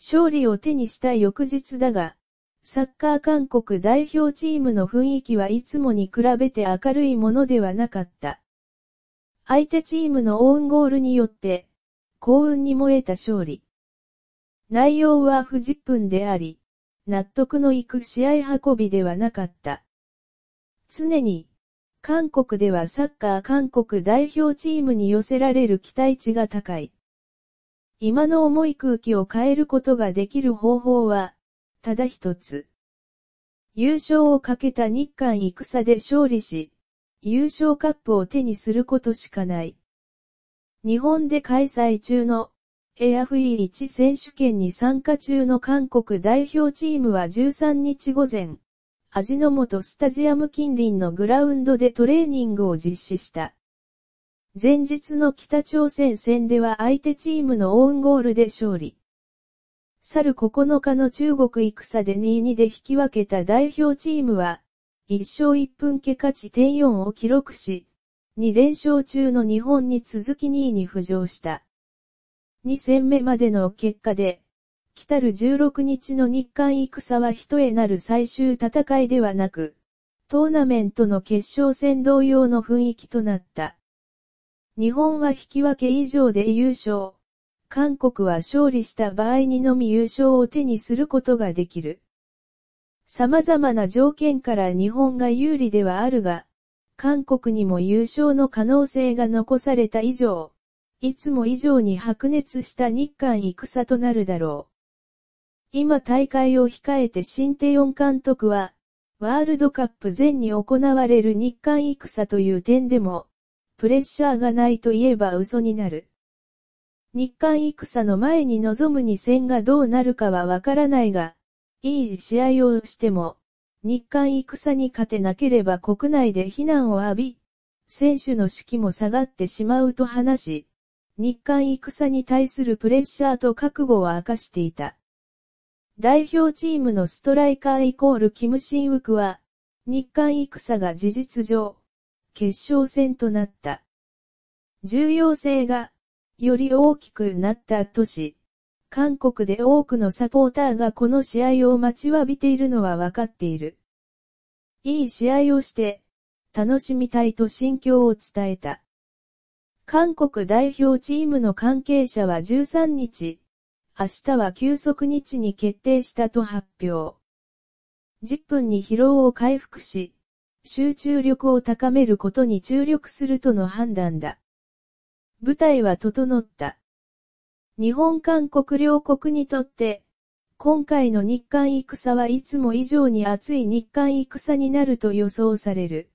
勝利を手にした翌日だが、サッカー韓国代表チームの雰囲気はいつもに比べて明るいものではなかった。相手チームのオウンゴールによって、幸運に燃えた勝利。内容は不十分であり、納得のいく試合運びではなかった。常に、韓国ではサッカー韓国代表チームに寄せられる期待値が高い。今の重い空気を変えることができる方法は、ただ一つ。優勝をかけた日韓戦で勝利し、優勝カップを手にすることしかない。日本で開催中の、エアフィー1選手権に参加中の韓国代表チームは13日午前、味の素スタジアム近隣のグラウンドでトレーニングを実施した。前日の北朝鮮戦では相手チームのオウンゴールで勝利。去る9日の中国戦で2-2で引き分けた代表チームは、1勝1分け勝ち点4を記録し、2連勝中の日本に続き2位に浮上した。2戦目までの結果で、来る16日の日韓戦は一へなる最終戦いではなく、トーナメントの決勝戦同様の雰囲気となった。日本は引き分け以上で優勝。韓国は勝利した場合にのみ優勝を手にすることができる。様々な条件から日本が有利ではあるが、韓国にも優勝の可能性が残された以上、いつも以上に白熱した日韓戦となるだろう。今大会を控えて新手四監督は、ワールドカップ前に行われる日韓戦という点でも、プレッシャーがないと言えば嘘になる。日韓戦の前に臨む2戦がどうなるかはわからないが、いい試合をしても、日韓戦に勝てなければ国内で非難を浴び、選手の士気も下がってしまうと話し、日韓戦に対するプレッシャーと覚悟を明かしていた。代表チームのストライカーイコールキム・シンウクは、日韓戦が事実上、決勝戦となった。重要性が、より大きくなった都市。韓国で多くのサポーターがこの試合を待ちわびているのはわかっている。いい試合をして、楽しみたいと心境を伝えた。韓国代表チームの関係者は13日、明日は休息日に決定したと発表。10分に疲労を回復し、集中力を高めることに注力するとの判断だ。舞台は整った。日本韓国両国にとって、今回の日韓戦はいつも以上に熱い日韓戦になると予想される。